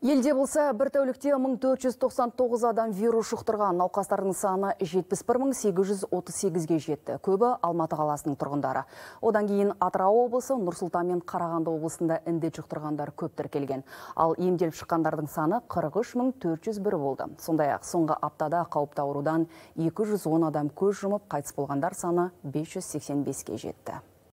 Елде болса, бір тәулікте 1499 адам вирус жұқтырған науқастардың саны 71838-ге жетті. Көбі Алматы қаласының тұрғындары. Одан кейін Атырау облысы, Нұрсұлтан мен Қарағанды облысында індет жұқтырғандар көп тіркелген. Ал емделіп шыққандардың саны 43401 болды. Сондай-ақ соңғы аптада қауіпті аурудан 210 адам көз жұмып, қайтыс болғандар саны 585-ке жетті.